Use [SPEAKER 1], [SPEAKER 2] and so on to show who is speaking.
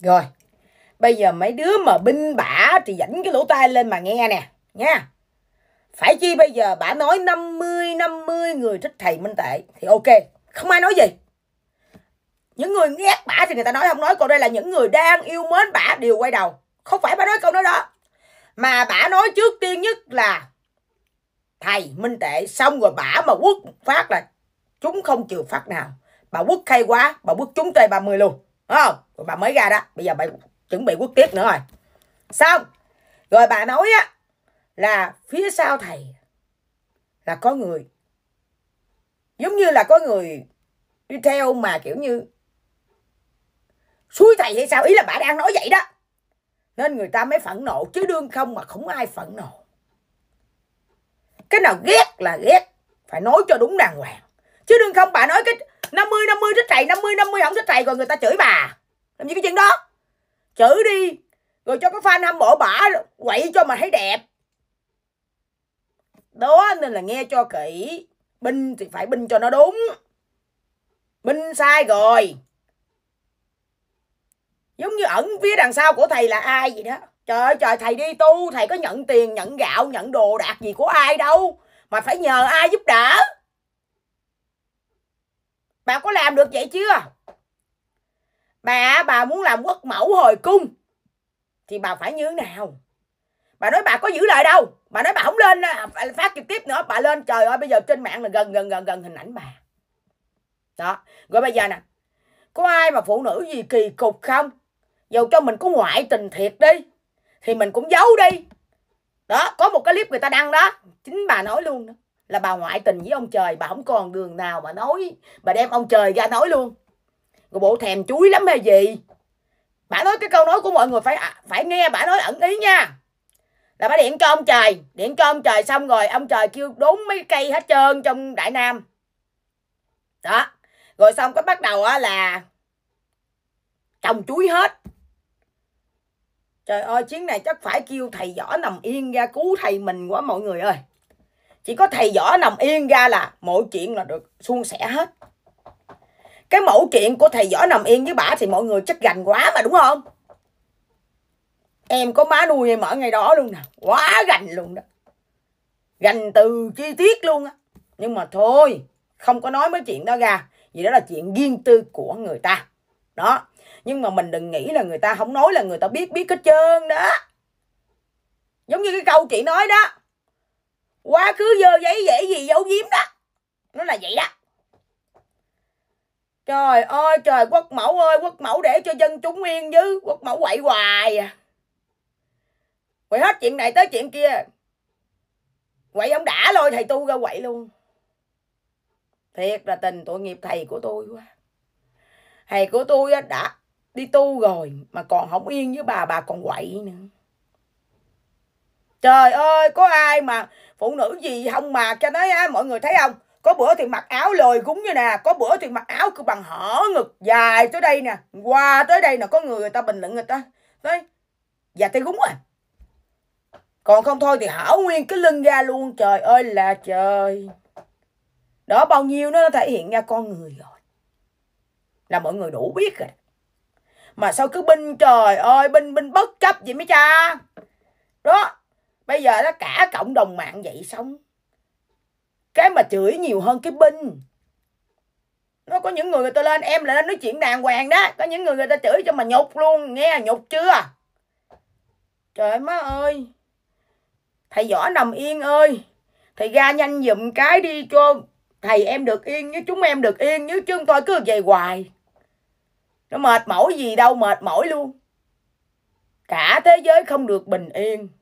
[SPEAKER 1] Rồi, bây giờ mấy đứa mà binh bả thì dẫn cái lỗ tai lên mà nghe nè, nha. Phải chi bây giờ bả nói 50 50 người thích thầy Minh Tệ thì ok, không ai nói gì. Những người ghét bả thì người ta nói không nói, còn đây là những người đang yêu mến bả đều quay đầu. Không phải bả nói câu nói đó. Mà bả nói trước tiên nhất là thầy Minh Tệ xong rồi bả mà quất phát là chúng không chịu phát nào. Bà quất khay quá, bà quất chúng tay 30 luôn. Đúng không? bà mới ra đó bây giờ bà chuẩn bị quốc tiếp nữa rồi xong rồi bà nói á là phía sau thầy là có người giống như là có người đi theo mà kiểu như suối thầy hay sao ý là bà đang nói vậy đó nên người ta mới phẫn nộ chứ đương không mà không ai phẫn nộ cái nào ghét là ghét phải nói cho đúng đàng hoàng chứ đương không bà nói cái 50 50 thích thầy 50 50 không thích thầy rồi người ta chửi bà làm gì cái chuyện đó chữ đi rồi cho cái fan hâm mộ bả quậy cho mà thấy đẹp đó nên là nghe cho kỹ binh thì phải binh cho nó đúng binh sai rồi giống như ẩn phía đằng sau của thầy là ai vậy đó trời ơi trời thầy đi tu thầy có nhận tiền nhận gạo nhận đồ đạc gì của ai đâu mà phải nhờ ai giúp đỡ bà có làm được vậy chưa bà bà muốn làm quốc mẫu hồi cung thì bà phải như thế nào bà nói bà có giữ lời đâu bà nói bà không lên à, phát trực tiếp nữa bà lên trời ơi bây giờ trên mạng là gần gần gần gần hình ảnh bà đó rồi bây giờ nè có ai mà phụ nữ gì kỳ cục không dù cho mình có ngoại tình thiệt đi thì mình cũng giấu đi đó có một cái clip người ta đăng đó chính bà nói luôn đó là bà ngoại tình với ông trời bà không còn đường nào mà nói bà đem ông trời ra nói luôn rồi bộ thèm chuối lắm hay gì Bả nói cái câu nói của mọi người phải à, phải nghe bả nói ẩn ý nha là bả điện cho ông trời điện cho ông trời xong rồi ông trời kêu đốn mấy cây hết trơn trong đại nam đó rồi xong cái bắt đầu á là trồng chuối hết trời ơi chiến này chắc phải kêu thầy võ nằm yên ra cứu thầy mình quá mọi người ơi chỉ có thầy võ nằm yên ra là mọi chuyện là được suôn sẻ hết cái mẫu chuyện của thầy võ nằm yên với bả thì mọi người chắc gành quá mà đúng không em có má nuôi em ở ngày đó luôn nè quá gành luôn đó gành từ chi tiết luôn á nhưng mà thôi không có nói mấy chuyện đó ra vì đó là chuyện riêng tư của người ta đó nhưng mà mình đừng nghĩ là người ta không nói là người ta biết biết hết trơn đó giống như cái câu chị nói đó quá khứ dơ giấy dễ gì giấu giếm đó nó là vậy đó trời ơi trời quốc mẫu ơi quốc mẫu để cho dân chúng yên chứ quốc mẫu quậy hoài à quậy hết chuyện này tới chuyện kia quậy ông đã lôi thầy tu ra quậy luôn thiệt là tình tội nghiệp thầy của tôi quá thầy của tôi đã đi tu rồi mà còn không yên với bà bà còn quậy nữa trời ơi có ai mà phụ nữ gì không mà cho nói á mọi người thấy không có bữa thì mặc áo lồi cúng như nè có bữa thì mặc áo cứ bằng hở ngực dài tới đây nè qua tới đây nè có người người ta bình luận người ta tới dạ tay cúng à còn không thôi thì hở nguyên cái lưng ra luôn trời ơi là trời đó bao nhiêu nó thể hiện ra con người rồi là mọi người đủ biết rồi mà sao cứ binh trời ơi binh binh bất chấp vậy mấy cha đó bây giờ nó cả cộng đồng mạng vậy xong cái mà chửi nhiều hơn cái binh nó có những người người ta lên em là lên nói chuyện đàng hoàng đó có những người người ta chửi cho mà nhục luôn nghe nhục chưa trời má ơi thầy võ nằm yên ơi thầy ra nhanh giùm cái đi cho thầy em được yên với chúng em được yên chứ chúng tôi cứ về hoài nó mệt mỏi gì đâu mệt mỏi luôn cả thế giới không được bình yên